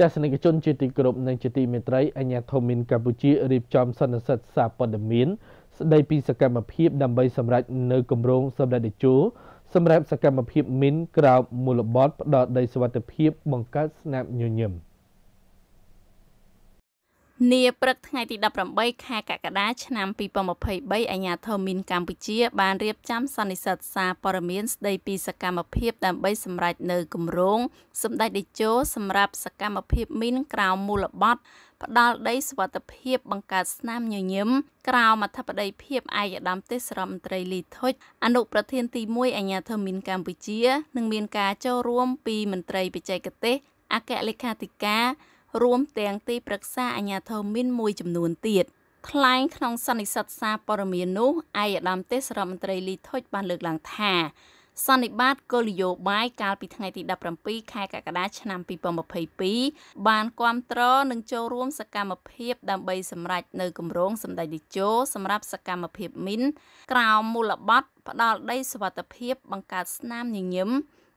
ទស្សនិកជនជាទីគោរពនិងជាទីមេត្រីអញ្ញាធមិញកម្ពុជារៀបចំសន្និសីទសារព័ត៌មានស្ដីពីសកម្មភាពដើម្បីសម្រេចនៅគម្រោងសម្ដេចតេជោសម្រាប់សកម្មភាពមីនក្រៅមូលបតផ្ដោតដីសវត្ថិភាពបង្កើតស្នាមញញឹម។នាព្រឹកថ្ងៃទី18ខែកក្កដាឆ្នាំ2023អាជ្ញាធរមីនកម្ពុជា បានរៀបចំសន្និសីទសារព័ត៌មានស្ដីពីសកម្មភាពដើម្បីសម្រេចនៅគម្រោងសម្ដេចតេជោសម្រាប់សកម្មភាពមីនក្រៅមូលបត្រផ្ដាល់ដីសវត្ថភាពបង្កើតស្នាមញញឹមក្រៅមធិបតីភាពឯកឧត្តមទេសរដ្ឋមន្ត្រីលីធុចអនុប្រធានទី1អាជ្ញាធរមីនកម្ពុជានិងមានការចូលរួមពីមន្ត្រីបច្ចេកទេសអគ្គលេខាធិការរួមទាំងទីប្រឹក្សាអាជ្ញាធរមីនមួយចំនួនទៀតថ្លែងក្នុងសន្និសីទសារព័ត៌មាននោះឯកឧត្តមទេសរដ្ឋមន្ត្រីលីថុចបានលើកឡើងថា សន្និបាតគោលនយោបាយកាលពីថ្ងៃទី17ខែកក្កដាឆ្នាំ2022បានគ្រប់គ្រងនិងចូលរួមសកម្មភាពដើម្បីសម្រេចនៅគម្រោងសម្ដេចតេជោសម្រាប់សកម្មភាពមីនក្រៅមូលបត្រផ្ដាល់ដីសវត្ថភាពបង្កើតស្នាមញញឹម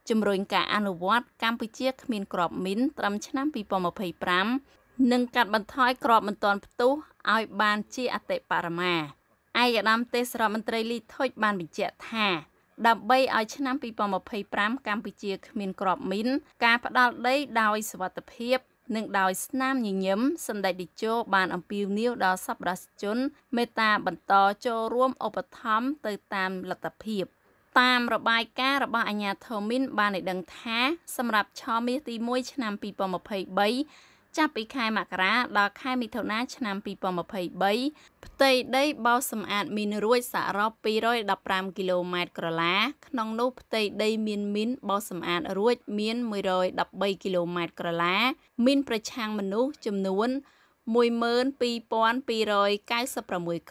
ជំរុញការអនុវត្តកម្ពុជាគ្មានក្របមីនត្រឹមឆ្នាំ2025និងកាត់បន្ថយក្របមិនទាន់ផ្ទុះឲ្យបានជាអតិបរមាឯកឧត្តមទេសរដ្ឋមន្ត្រីលីថុចបានបញ្ជាក់ថាដើម្បីឲ្យឆ្នាំ2025កម្ពុជាគ្មានក្របមីនការផ្ដាល់ដីដោយសវត្ថភាពនិងដោយស្នាមញញឹមសម្ដេចតេជោបានអំពាវនាវដល់សប្បុរសជន មេត្តាបន្តចូលរួមឧបត្ថម្ភទៅតាមលទ្ធភាព។តាមរបាយការណ៍របស់អាជ្ញាធរមីនបានឲ្យដឹងថាសម្រាប់ឆមាសទី1ឆ្នាំ2023ចាប់ពីខែមករាដល់ខែមិថុនាឆ្នាំ2023ផ្ទៃដីបោសសម្អាតមីនរួចសរុប215គីឡូម៉ែត្រក្រឡាក្នុងនោះផ្ទៃដីមានមីនបោសសម្អាតរួចមាន113គីឡូម៉ែត្រក្រឡាមីនប្រឆាំងមនុស្សចំនួន12296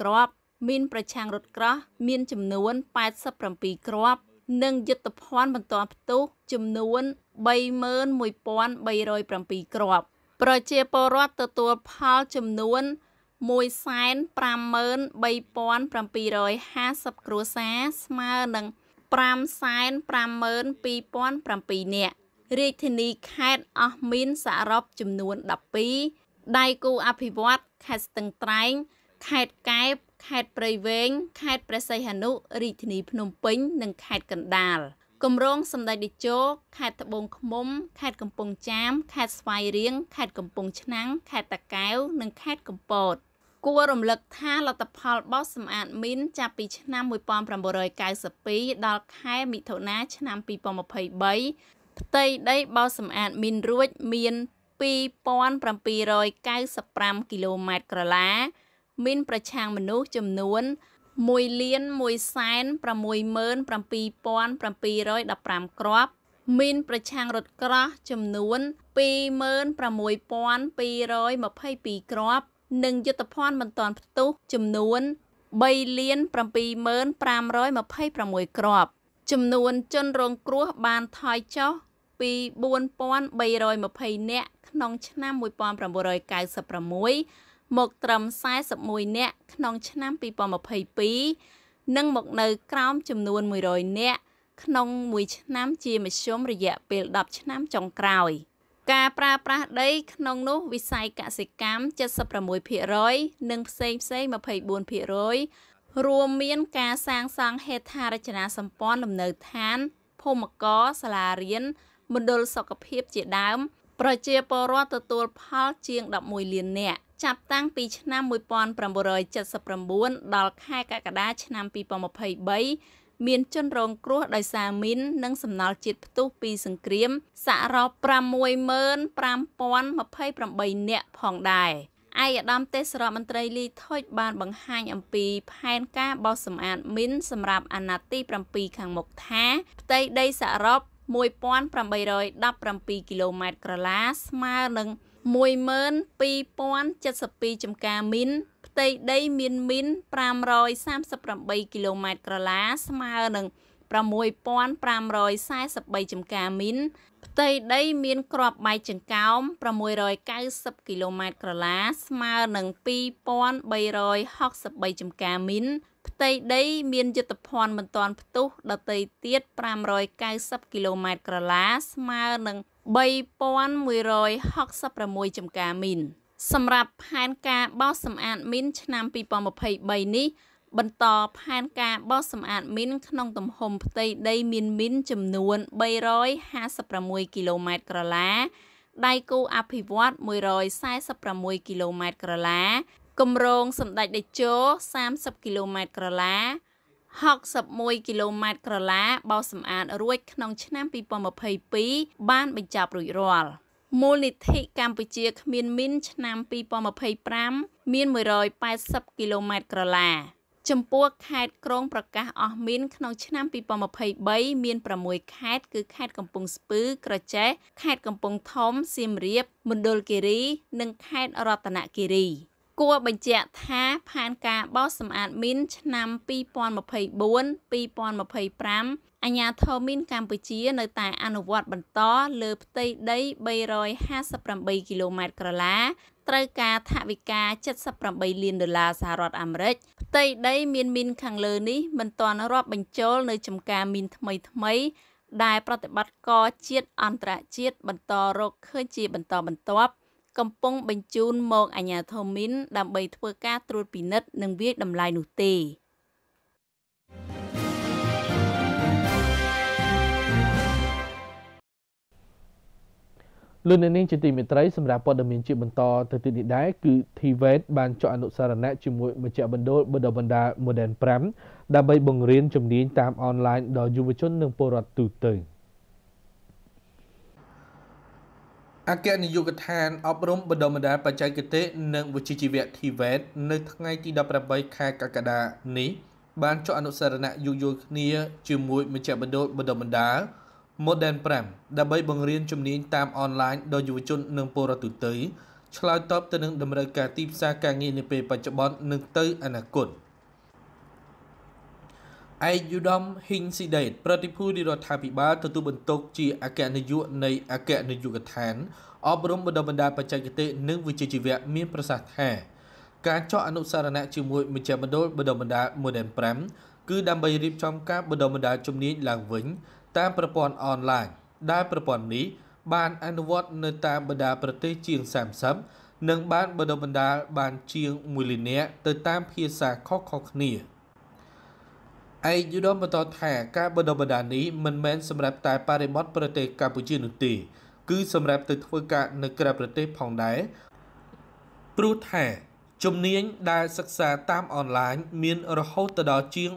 គ្រាប់មីនប្រឆាំងរថក្រោះមានចំនួន87គ្រាប់និងយុទ្ធភ័ណ្ឌបន្ទាន់ផ្ទុះចំនួន31307គ្រាប់ ប្រជាពលរដ្ឋទទួលផលចំនួន153,750គ្រួសារស្មើនឹង552,007នាក់រាជធានីខេត្តអស់មានសរុបចំនួន12ដៃគូអភិវឌ្ឍខេត្តស្ទឹងត្រែងខេត្តកែបខេត្តព្រៃវែងខេត្តព្រះសីហនុរាជធានីភ្នំពេញ និងខេត្តកណ្ដាលគម្រោងសម្ដេចតេជោខេត្តត្បូងឃ្មុំខេត្តកំពង់ចាមខេត្តស្វាយរៀងខេត្តកំពង់ឆ្នាំងខេត្តតាកែវនិងខេត្តកំពតគួររំលឹកថាលទ្ធផលបោសសម្អាតមីនចាប់ពីឆ្នាំ1992ដល់ខែមិថុនាឆ្នាំ2023ផ្ទៃដីបោសសម្អាតមីនរួចមាន2795គីឡូម៉ែត្រក្រឡាមានប្រឆាំងមនុស្សចំនួន1លាន167,715គ្រាប់មានប្រឆាំងរថក្រោះចំនួន26,222គ្រាប់និងយុទ្ធភ័ណ្ឌមិនទាន់ផ្ទុះចំនួន3លាន7526គ្រាប់ចំនួនជនរងគ្រោះបានថយចុះពី4320នាក់ក្នុងឆ្នាំ1996មកត្រឹម41នាក់ក្នុងឆ្នាំ2022និងមកនៅ ក្រោមចំនួន100នាក់ក្នុងមួយឆ្នាំជាមធ្យមរយៈពេល10ឆ្នាំចុងក្រោយ ការប្រើប្រាស់ដី ក្នុងនោះវិស័យកសិកម្ម76%និងផ្សេងផ្សេង24%រួមមាន ការសាងសង់ហេដ្ឋារចនាសម្ព័ន្ធលំនៅឋានភូមិករសាលារៀនមណ្ឌលសុខភាពជាដើម ប្រជាពលរដ្ឋទទួល ផលជាង11លាននាក់ចាប់តាំងពីឆ្នាំ1979ដល់ខែកក្កដាឆ្នាំ2023មានជនរងគ្រោះដោយសារមីននិងសំណល់ជាតិផ្ទុះពីសង្គ្រាមសរុប65028នាក់ផងដែរឯកឧត្តមទេសរដ្ឋមន្ត្រីលីថូចបានបង្ហាញអំពីផែនការបោសសម្អាតមីនសម្រាប់អាណត្តិទី7ខាងមុខថាផ្ទៃដីសរុប1817គីឡូម៉ែត្រក្រឡាស្មើនឹង1 12072ចំការមីនផ្ទៃដីមានមីន538គីឡូម៉ែត្រក្រឡាស្មើនឹង6543ចំការមីនផ្ទៃដីមានក្របបែកចង្កោម690គីឡូម៉ែត្រក្រឡាស្មើនឹង2363ចំការមីនផ្ទៃដីមានយុទ្ធភណ្ឌមិនទាន់ផ្ទុះដតីទៀត590គីឡូម៉ែត្រក្រឡាស្មើនឹង3166ចំការមីនសម្រាប់ផែនការបោសសម្អាតមីនឆ្នាំ2023នេះបន្តផែនការបោសសម្អាតមីនក្នុងទំហំផ្ទៃដីមានមីនចំនួន356គីឡូម៉ែត្រក្រឡាដៃគូអភិវឌ្ឍ146គីឡូម៉ែត្រក្រឡាគម្រោងសម្ដេចតេជោ30 គីឡូម៉ែត្រក្រឡា61គីឡូម៉ែត្រក្រឡាបោសសម្អាតរួចក្នុងឆ្នាំ2022បានបញ្ចប់រួចរាល់ មូលនិធិកម្ពុជាគ្មានមីនឆ្នាំ2025មាន180គីឡូម៉ែត្រក្រឡាចំពោះខេត្តក្រុងប្រកាសអស់មីនក្នុងឆ្នាំ2023មាន6ខេត្តគឺខេត្តកំពង់ស្ពឺក្រចេះខេត្តកំពង់ធំសៀមរាបមណ្ឌលគិរី និងខេត្តរតនគិរីគួរបញ្ជាក់ថាផែនការបោសសម្អាតមីនឆ្នាំ2024-2025អាជ្ញាធរមីនកម្ពុជានៅតែអនុវត្តបន្តលើផ្ទៃដី358គីឡូម៉ែត្រក្រឡាត្រូវការថវិកា78លានដុល្លារសហរដ្ឋអាមេរិកផ្ទៃដី មានមីនខាងលើនេះមិនទាន់រាប់បញ្ចូលនៅចំការមីនថ្មីថ្មីដែលប្រតិបត្តិការជាតិអន្តរជាតិបន្តរកឃើញជា បន្តបន្ទាប់កំពុងបញ្ជូនមកអាជ្ញាធរមីនដើម្បីធ្វើការត្រួតពិនិត្យនិងវាយតម្លៃនោះទេលោកអ្នកនាងជាទីមេត្រីសម្រាប់ព័ត៌មានជាបន្តទៅទៀតនេះដែរគឺ TVET បានចុះអនុសារណៈជាមួយមជ្ឈមណ្ឌលបណ្ដុះបណ្ដាល Modern 5ដើម្បីបង្រៀនជំនាញតាមអនឡាញដល់យុវជននិងពលរដ្ឋទូទៅ។អគ្គនាយកដ្ឋានអប់រំបណ្ដុះបណ្ដាលបច្ចេកទេសនិងវិជ្ជាជីវៈធីវ៉េតនៅថ្ងៃទី18ខែកក្កដានេះបានចុះអនុសារណៈយោគយល់គ្នាជាមួយមជ្ឈមណ្ឌលបណ្ដុះបណ្ដាល Modern 5ដើម្បីបង្រៀនជំនាញតាមអនឡាញដល់យុវជននិងពលរដ្ឋទូទៅឆ្លើយតបទៅនឹងតម្រូវការទីផ្សារការងារនាពេលបច្ចុប្បន្ននិងទៅអនាគត។ឯកយូដមហ៊ីងស៊ីដេតប្រតិភូនៃរដ្ឋាភិបាលទទួលបន្ទុកជាអគ្គនាយកនៃអគ្គនាយកដ្ឋានអប់រំបណ្ដុះបណ្ដាលបច្ចេកទេសនិងវិជ្ជាជីវៈមានប្រសាសន៍ថាការចោះអនុសារណៈជាមួយមជ្ឈមណ្ឌលបណ្ដុះបណ្ដាល Modern 5គឺដើម្បីរៀបចំការបណ្ដុះបណ្ដាលជំនាញឡើងវិញតាមប្រព័ន្ធអនឡាញដែលប្រព័ន្ធនេះបានអនុវត្តនៅតាមបណ្ដាប្រទេសជាង30និងបានបណ្ដុះបណ្ដាលបានជាង1លាននាក់ទៅតាមភាសាខុសៗគ្នា។ឯកយូដមបន្តថាការបណ្ដុះបណ្ដាលនេះមិនមែនសម្រាប់តែបរិបទប្រទេសកម្ពុជានោះទេគឺសម្រាប់ទៅធ្វើការនៅក្រៅប្រទេសផងដែរព្រោះថាជំនាញដែលសិក្សាតាមអនឡាញមានរហូតដល់ជាង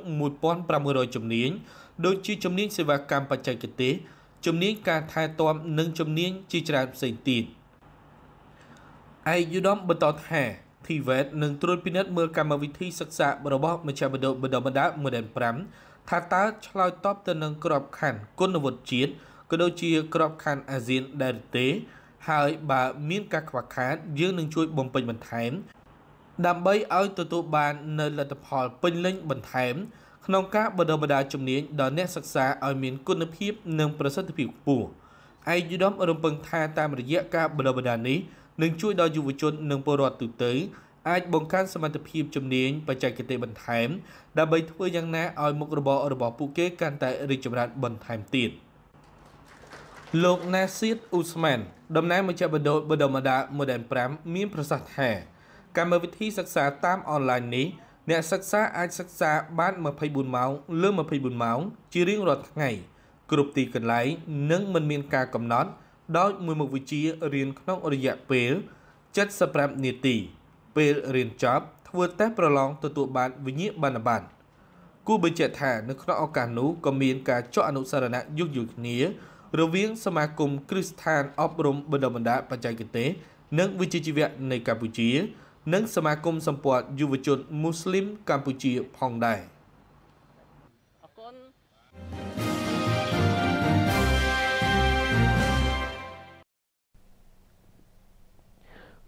1500ជំនាញដូចជាជំនាញសេវាកម្មបច្ចេកទេសជំនាញការថែទាំនិងជំនាញជាច្រើនផ្សេងទៀតឯកយូដមបន្តថា TVET នឹងត្រួតពិនិត្យមើលកម្មវិធីសិក្សារបស់មជ្ឈមណ្ឌលបណ្ដុះបណ្ដាល Model 5ថាតើឆ្លើយតបទៅនឹងក្របខ័ណ្ឌគុណវុឌ្ឍិជាតិក៏ដូចជាក្របខ័ណ្ឌអាស៊ានដែរទេ ហើយបើមានការខ្វះខាតយើងនឹងជួយបំពេញបន្ថែមដើម្បីឲ្យទទួលបាននៅលទ្ធផលពេញលេញបន្ថែម ក្នុងការបណ្ដុះបណ្ដាលជំនាញដល់អ្នកសិក្សាឲ្យមានគុណភាពនិងប្រសិទ្ធភាពខ្ពស់ឯកឧត្តមរំពឹងថាតាមរយៈការបណ្ដុះបណ្ដាលនេះនិងជួយដល់យុវជននិងពលរដ្ឋទូទៅអាចបង្កើនសមត្ថភាពជំនាញបច្ចេកទេសបន្ថែមដើម្បីធ្វើយ៉ាងណាឲ្យមុខរបររបស់ពួកគេកាន់តែរីកចម្រើនបន្ថែមទៀតលោកណាសៀតអ៊ូស្មែនតំណាងមជ្ឈមណ្ឌលបណ្ដុះបណ្ដាល Modern 5មានប្រសាសន៍ថាកម្មវិធីសិក្សាតាមអនឡាញនេះអ្នកសិក្សាអាចសិក្សាបាន24ម៉ោងលើ24ម៉ោងជារៀងរាល់ថ្ងៃ គ្រប់ទីកន្លែងនិងមិនមានការកំណត់ដោយមួយមុខវិជ្ជារៀនក្នុងរយៈពេល75នាទី ពេលរៀនចប់ធ្វើតេស្តប្រឡងទទួលបានវិញ្ញាបនបត្រគូបញ្ជាក់ថានៅក្នុងឱកាសនោះក៏មានការចុះអនុសារណៈយុគយុគគ្នារវាងសមាគមគ្រឹះស្ថាន អប់រំបណ្ដុះបណ្ដាលបច្ចេកទេសនិងវិជ្ជាជីវៈនៃកម្ពុជា និងសមាគមសម្ព័ន្ធយុវជនមូស្លីមកម្ពុជាផងដែរ។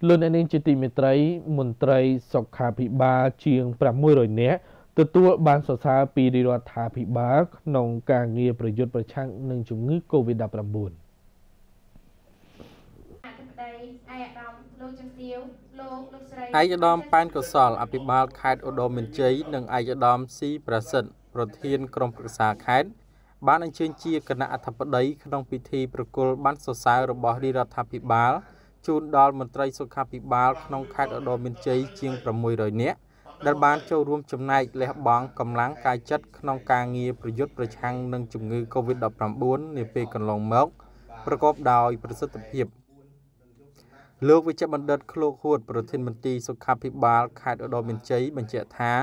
លោកអ្នកនាងជាទីមេត្រី មន្ត្រី សុខាភិបាលជាង600នាក់ទទួលបានសរសើរពីរដ្ឋាភិបាលក្នុងការងារប្រយុទ្ធប្រឆាំងនឹងជំងឺ Covid-19 ឯកឧត្តមប៉ែនកសលអភិបាលខេត្តឧត្តរមានជ័យនិងឯកឧត្តមស៊ីប្រសិទ្ធប្រធានក្រុមប្រឹក្សាខេត្តបានអញ្ជើញជាគណៈអធិបតី ក្នុងពិធីប្រគល់ប័ណ្ណសរសើររបស់រាជរដ្ឋាភិបាលជូនដល់មន្ត្រីសុខាភិបាលក្នុងខេត្តឧត្តរមានជ័យជាង600នាក់ដែលបានចូលរួមចំណែកលះបង់កម្លាំងកាយចិត្តក្នុងការងារប្រយុទ្ធប្រឆាំងនឹងជំងឺ Covid-19 នាពេលកន្លងមកប្រកប ដោយ ប្រសិទ្ធភាពលោកវិជ្ជបណ្ឌិតឃ្លោកហួត ប្រធានមន្ត្រីសុខាភិបាលខេត្តឧត្តរមានជ័យបញ្ជាក់ថា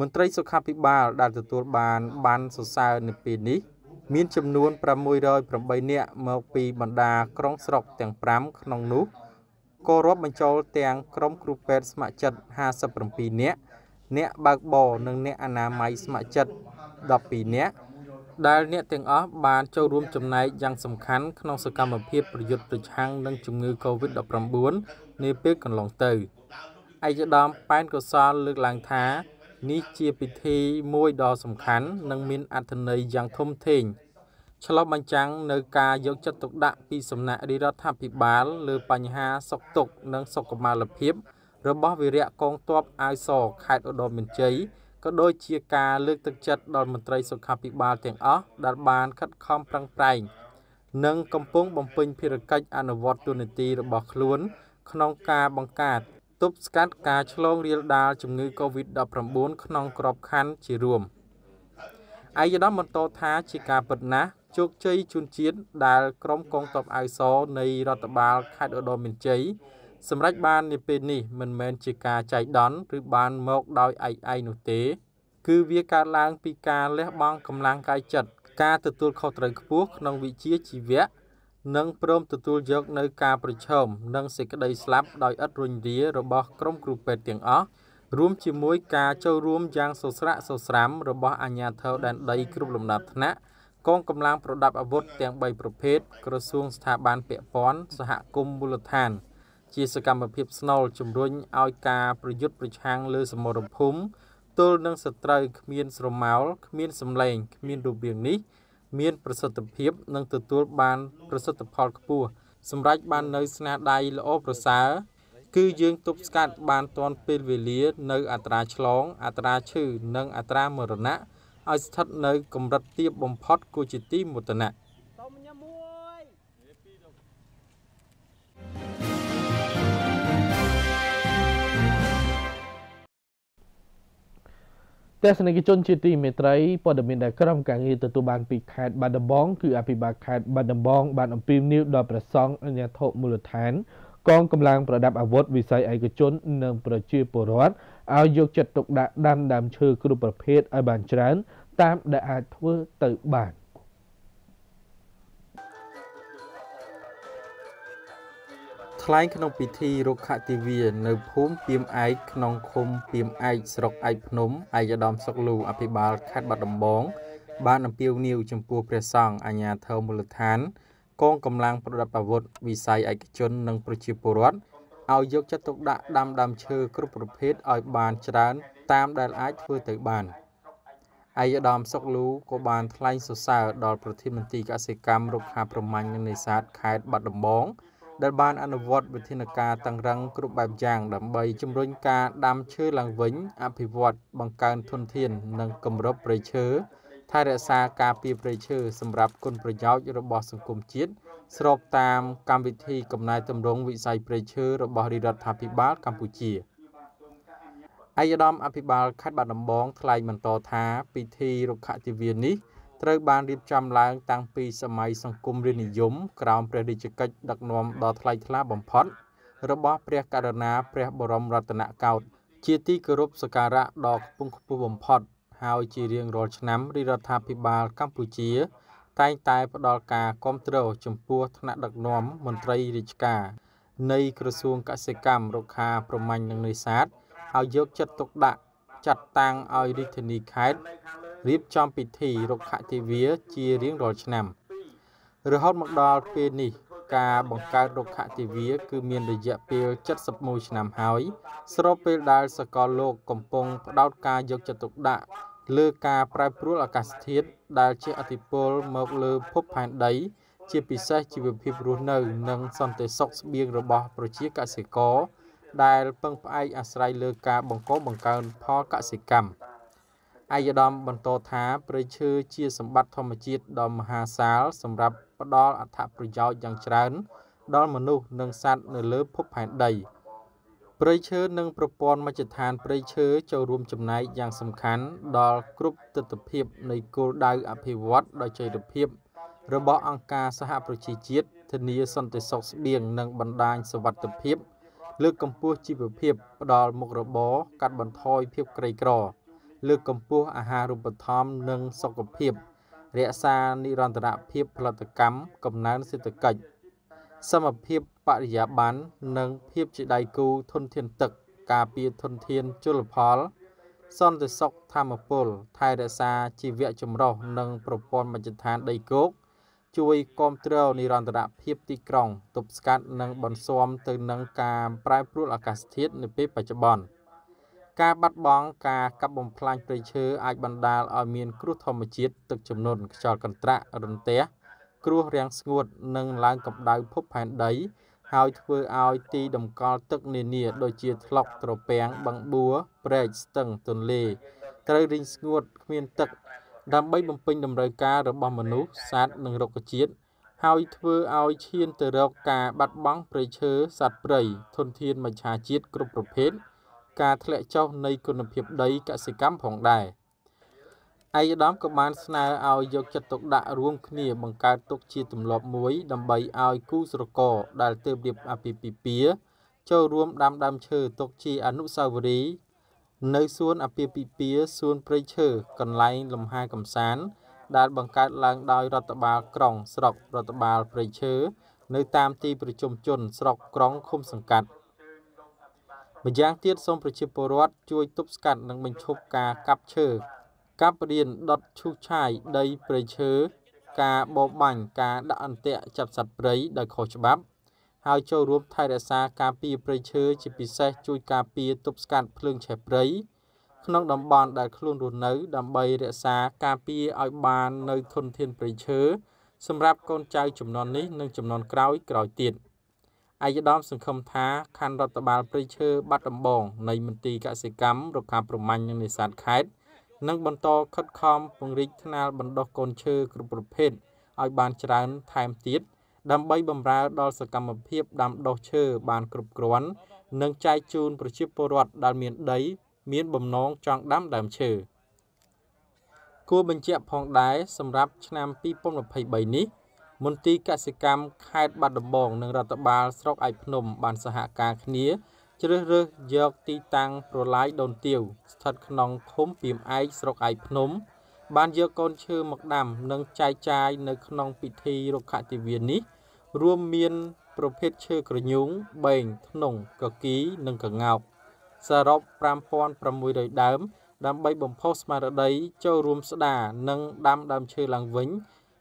មន្ត្រីសុខាភិបាលដែលទទួលបាន បានសរសើរនៅពេលនេះមានចំនួន608នាក់មកពីបណ្ដាក្រុងស្រុកទាំង5ក្នុងនោះក៏រាប់បញ្ចូលទាំងក្រុមគ្រូពេទ្យស្ម័គ្រចិត្ត57នាក់អ្នកបើកបរនិង អ្នកអនាម័យស្ម័គ្រចិត្ត12នាក់ដែលអ្នកទាំងអស់បាន ចូលរួមចំណែកយ៉ាងសំខាន់ក្នុងសកម្មភាពប្រយុទ្ធប្រឆាំងនឹងជំងឺ Covid-19 នាពេលកន្លងទៅឯកឧត្តមប៉ែនកុសលលើកឡើងថានេះជាពិធីមួយដ៏សំខាន់និងមានអត្ថន័យយ៉ាងធំធេងឆ្លុះបញ្ចាំងនៅការយកចិត្តទុកដាក់ពីសំណាក់រាជរដ្ឋាភិបាល លើបញ្ហាសុខទុក្ខនិងសុខុមាលភាពរបស់វីរៈកងទ័ពអាវសខេត្តឧត្តរមានជ័យក៏ដូចជាការ លើកទឹកចិត្តដល់មន្ត្រីសុខាភិបាលទាំងអស់ដែលបានខិតខំប្រឹងប្រែងនិងកំពុងបំពេញភារកិច្ចអនុវត្តទូនាទីរបស់ខ្លួន ក្នុងការបង្កើតទប់ស្កាត់ការឆ្លងរាលដាលជំងឺ Covid-19 ក្នុងក្របខ័ណ្ឌជារួមឯកឧត្តមបន្តថាជាការពិតណាស់ជោគជ័យជូនជាតិដែលក្រុមកងទ័ពអៅសនៃរដ្ឋបាលខេត្តឧត្តរមានជ័យសម្រេចបាននាពេលនេះ មិនមែនជាការចៃដន្យឬបានមកដោយឯកឯងនោះទេ គឺវាកើតឡើង ពីការលះបង់កម្លាំងកាយចិត្តការទទួលខុសត្រូវខ្ពស់ក្នុងវិជ្ជាជីវៈនិងព្រមទទួលយកនៅការប្រឈមនិងសេចក្តីស្លាប់ដោយឥតរញរារបស់ក្រុមគ្រូពេទ្យទាំងអស់រួមជាមួយការចូលរួមយ៉ាងសស្រាក់សស្រាំរបស់អាជ្ញាធរដែនដីគ្រប់លំដាប់ថ្នាក់កងកម្លាំងប្រដាប់អាវុធទាំង3ប្រភេទក្រសួងស្ថាប័នពាក់ព័ន្ធសហគមន៍មូលដ្ឋាន ជាសកម្មភាពស្នូលជំរុញឲ្យការប្រយុទ្ធប្រឆាំងលើសមរភូមិទល់នឹងសត្រូវគ្មានស្រមោលគ្មានសម្លេងគ្មានរូបរាងនេះមានប្រសិទ្ធភាពនិងទទួលបាន ប្រសិទ្ធផលខ្ពស់សម្រាប់បាននៅ ស្នាដៃល្អប្រសើរគឺយើងទប់ស្កាត់បានទាន់ពេលវេលានៅអត្រាឆ្លងអត្រាឈឺនិងអត្រាមរណៈឲ្យស្ថិតនៅកម្រិតទាបបំផុតគួរជាទីមោទនៈ។ទស្សនិកជនជាទីមេត្រីព័ត៌មានដែលក្រុមការងារទទួលបានពីខេត្តបាត់ដំបងគឺអភិបាលខេត្តបាត់ដំបងបានអំពាវនាវដល់ប្រសង់អាជ្ញាធរមូលដ្ឋាន កងកម្លាំងប្រដាប់អាវុធវិស័យឯកជននិងប្រជាពលរដ្ឋឲ្យយកចិត្តទុកដាក់ដាំដើមឈើគ្រប់ប្រភេទឲ្យបានច្រើនតាមដែលអាចធ្វើទៅបាន។ថ្លែងក្នុងពិធីរុក្ខទិវានៅភូមិពីមឯកក្នុងឃុំពីមឯកស្រុកឯកភ្នំឯកឧត្តមសុកលូអភិបាលខេត្តបាត់ដំបង បានអំពាវនាវចំពោះព្រះសង្ឃអាជ្ញាធរមូលដ្ឋាន កងកម្លាំងប្រដាប់អាវុធវិស័យឯកជននិងប្រជាពលរដ្ឋឲ្យយកចិត្តទុកដាក់ដាំដើមឈើគ្រប់ប្រភេទឲ្យបានច្រើនតាមដែលអាចធ្វើទៅបានឯកឧត្តមសុកលូក៏បានថ្លែងសរសើរដល់ប្រធានមន្ត្រីកសិកម្មរុក្ខាប្រមាញ់និងនេសាទខេត្តបាត់ដំបងដែលបានអនុវត្តវិធានការតឹងរឹងគ្រប់បែបយ៉ាង ដើម្បីជំរុញការដាំឈើឡើងវិញអភិវឌ្ឍបង្កើនធនធាននិងគម្របព្រៃឈើថែរក្សាការពារព្រៃឈើសម្រាប់គុណប្រយោជន៍របស់សង្គមជាតិស្របតាមកម្មវិធី កំណែទម្រង់វិស័យព្រៃឈើរបស់រដ្ឋាភិបាល កម្ពុជាឯកឧត្តមអភិបាលខេត្តបាត់ដំបង ថ្លែងបន្តថាពិធីរុក្ខទិវានេះត្រូវបានរៀបចំឡើង តាំងពីសម័យសង្គមរាជនិយម ក្រោមព្រះរាជកិច្ចដឹកនាំដ៏ថ្លៃថ្លាបំផុត របស់ព្រះករុណា ព្រះបរមរតនកោដ្ឋជាទីគោរពសក្ការៈដ៏ខ្ពង់ខ្ពស់បំផុត ហើយជារៀងរាល់ឆ្នាំរាជរដ្ឋាភិបាលកម្ពុជា តែងតែ ផ្ដល់ការគ្រប់គ្រងចំពោះថ្នាក់ដឹកនាំមន្ត្រីរាជការនៃក្រសួងកសិកម្មរុក្ខាប្រមាញ់និងនេសាទឲ្យយកចិត្តទុកដាក់ចាត់តាំងឲ្យរាជធានីខេត្តរៀបចំពិធីរុក្ខទិវាជារៀងរាល់ឆ្នាំរហូតមកដល់ពេលនេះការបង្កើតរុក្ខទិវាគឺមានរយៈពេល71ឆ្នាំហើយស្របពេលដែលសកលលោក កំពុងផ្ដោតការយកចិត្តទុកដាក់ លើការប្រែប្រួលអាកាសធាតុដែលជាអតិពលមកលើភពផែនដី ជាពិសេសជីវភាពរស់នៅ និងសន្តិសុខស្បៀងរបស់ប្រជាកសិករដែលពឹងផ្អែកអាស្រ័យលើការបង្កបង្កើនផលកសិកម្មអាយដាមបន្តថាព្រៃឈើជាសម្បត្តិធម្មជាតិដ៏មហាសាលសម្រាប់ផ្ដល់អត្ថប្រយោជន៍យ៉ាងច្រើនដល់មនុស្សនិងសត្វនៅលើភពផែនដីព្រៃឈើនិងប្រព័ន្ធមជ្ឈដ្ឋានព្រៃឈើចូលរួមចំណែកយ៉ាងសំខាន់ដល់គ្រប់ទិដ្ឋភាពនៃគោលដៅអភិវឌ្ឍដោយចីរភាពរបស់អង្គការសហប្រជាជាតិធានាសន្តិសុខស្បៀងនិងបណ្ដាញសวัสดิភាពលើកកម្ពស់ជីវភាពផ្ដល់មុខរបរកាត់បន្ថយភាពក្រីក្រលើកកម្ពស់អាហារូបត្ថម្ភនិងសុខភាព រក្សានិរន្តរភាពផលិតកម្មកំណើនសេដ្ឋកិច្ចសមភាពបរិយាបន្ននិងភាពជាដៃគូធនធានទឹកការពារធនធានជលផលសន្តិសុខធម្មពលថែរក្សាជីវៈចម្រុះនិងប្រព័ន្ធមជ្ឈដ្ឋានដីគោក ជួយគាំទ្រនិរន្តរភាពទីក្រុងទប់ស្កាត់និងបន្ស៊ាំទៅនឹងការប្រែប្រួលអាកាសធាតុនៅពេលបច្ចុប្បន្ន។ការបាត់បង់ការកាប់បំផ្លាញព្រៃឈើអាចបណ្ដាលឲ្យមានគ្រោះធម្មជាតិទឹកជំនន់ខ្យល់កន្ត្រាក់រន្ទះគ្រោះរាំងស្ងួតនិងឡើងកម្ដៅភពផែនដី ហើយធ្វើឲ្យទីតម្កល់ទឹកនានាដូចជាថ្លុកត្រពាំងបឹងបួព្រែកស្ទឹងទន្លេត្រូវរីងស្ងួតគ្មានទឹក ដើម្បីបំពេញតម្រូវការរបស់មនុស្សសត្វនិងរុក្ខជាតិហើយធ្វើឲ្យឈានទៅរកការបាត់បង់ព្រៃឈើសត្វព្រៃធនធានមច្ឆាជាតិគ្រប់ប្រភេទការធ្លាក់ចុះនៃគុណភាពដីកសិកម្មផងដែរឯកឧត្តមក៏បាន ស្នើឲ្យយកចិត្តទុកដាក់រួមគ្នា បង្កើតទុកជាទម្លាប់មួយដើម្បីឲ្យគូស្រករដែលទើបរៀបអាពាហ៍ពិពាហ៍ចូលរួមដាំដើមឈើទុកជាអនុស្សាវរីយ៍នៅសួនអាពាហ៍ពិពាហ៍សួនព្រៃឈើកន្លែងលំហែកំសាន្តដែលបង្កើតឡើងដោយរដ្ឋបាលក្រុង ស្រុករដ្ឋបាលព្រៃឈើនៅតាមទីប្រជុំជនស្រុកក្រុងឃុំសង្កាត់ម្យ៉ាងទៀតសូមប្រជាពលរដ្ឋជួយទប់ស្កាត់និងបញ្ឈប់ការកាប់ឈើកាប់រៀនដុតឈូសឆាយដីព្រៃឈើការបបបាញ់ការដាក់អន្ទាក់ចាប់សត្វព្រៃដោយខុសច្បាប់ហើយចូលរួមថែរក្សាការពារព្រៃឈើជាពិសេសជួយការពារទប់ស្កាត់ភ្លើងឆេះព្រៃក្នុងតំបន់ដែលខ្លួនរស់នៅដើម្បីរក្សាការពារឲ្យបាន នៅធនធានព្រៃឈើសម្រាប់កូនចៅចំនួននេះនិងចំនួនក្រោយក្រោយទៀត។អាយដាមសង្ឃឹមថាខណ្ឌរដ្ឋបាលព្រៃឈើបាត់ដំបងនៃមន្ទីរកសិកម្មរុក្ខាប្រមាញ់និងនេសាទខេត្តនឹងបន្តខិតខំពង្រីកថ្នាលបណ្ដុះកូនឈើគ្រប់ប្រភេទឲ្យបានច្រើនថែមទៀតដើម្បីបម្រើដល់សកម្មភាពដាំដុះឈើបាន គ្រប់គ្រាន់និងចែកជូនប្រជាពលរដ្ឋដែលមានដី មានបំណងចង់ដាំដើមឈើគួរបញ្ជាក់ផងដែរសម្រាប់ឆ្នាំ2023នេះមន្ទីរកសិកម្មខេត្តបាត់ដំបងនិងរដ្ឋបាលស្រុកឯកភ្នំបានសហការគ្នាជ្រើសរើសយកទីតាំងប្រឡាយដូនទាវស្ថិតក្នុងឃុំពីមឯកស្រុកឯកភ្នំបានយកកូនឈើមកដាំនិងចែកចាយនៅក្នុងពិធីរុក្ខទិវានេះរួមមានប្រភេទឈើក្រញូងបេងធ្នង់កគីនិងកងោកសរុប5600ដើមដើម្បីបំផុសស្មារតីចូលរួមស្ដារនិងដាំដើមឈើឡើងវិញ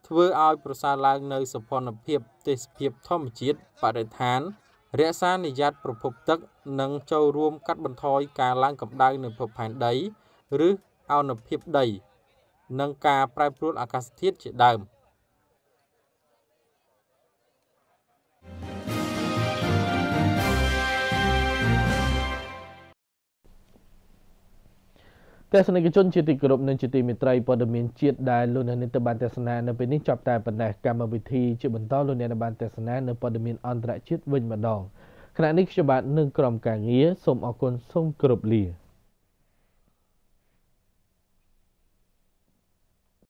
ធ្វើឲ្យ ប្រសើរឡើងនៅសម្ព័ន្ធភាពទេសភាពធម្មជាតិបរិស្ថាន រក្សានិយ័តប្រភពទឹក និងចូលរួមកាត់បន្ថយការឡើងកម្ដៅនៅភពផែនដីឬអនុភាពដីនិងការប្រែប្រួលអាកាសធាតុជាដើម។ទស្សនិកជនជាទីគោរពនិងជាទីមេត្រីព័ត៌មានជាតិដែលលោកអ្នកនាងទៅបានទស្សនានៅពេលនេះចប់តែប៉ុណ្ណេះកម្មវិធីជាបន្តលោកអ្នកបានទស្សនានៅព័ត៌មានអន្តរជាតិវិញម្ដងខណៈនេះខ្ញុំបាទនឹងក្រុមការងារសូមអគុណសូមគោរពលា